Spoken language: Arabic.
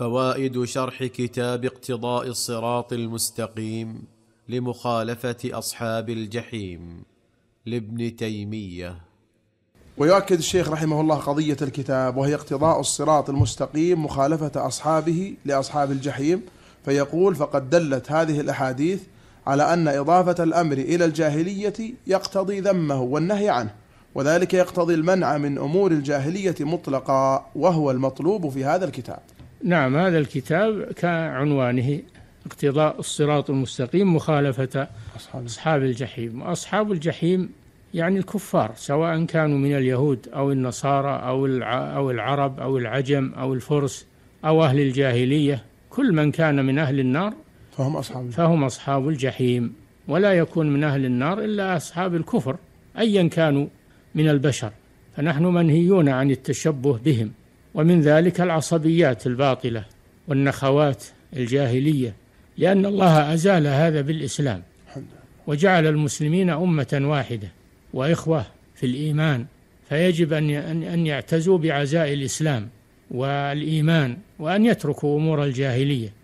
فوائد شرح كتاب اقتضاء الصراط المستقيم لمخالفه اصحاب الجحيم لابن تيميه ويؤكد الشيخ رحمه الله قضيه الكتاب وهي اقتضاء الصراط المستقيم مخالفه اصحابه لاصحاب الجحيم فيقول فقد دلت هذه الاحاديث على ان اضافه الامر الى الجاهليه يقتضي ذمه والنهي عنه وذلك يقتضي المنع من امور الجاهليه مطلقا وهو المطلوب في هذا الكتاب نعم هذا الكتاب كعنوانه اقتضاء الصراط المستقيم مخالفة أصحاب, أصحاب الجحيم أصحاب الجحيم يعني الكفار سواء كانوا من اليهود أو النصارى أو أو العرب أو العجم أو الفرس أو أهل الجاهلية كل من كان من أهل النار فهم أصحاب فهم أصحاب الجحيم ولا يكون من أهل النار إلا أصحاب الكفر أيا كانوا من البشر فنحن منهيون عن التشبه بهم ومن ذلك العصبيات الباطلة والنخوات الجاهلية لأن الله أزال هذا بالإسلام وجعل المسلمين أمة واحدة وإخوة في الإيمان فيجب أن أن يعتزوا بعزاء الإسلام والإيمان وأن يتركوا أمور الجاهلية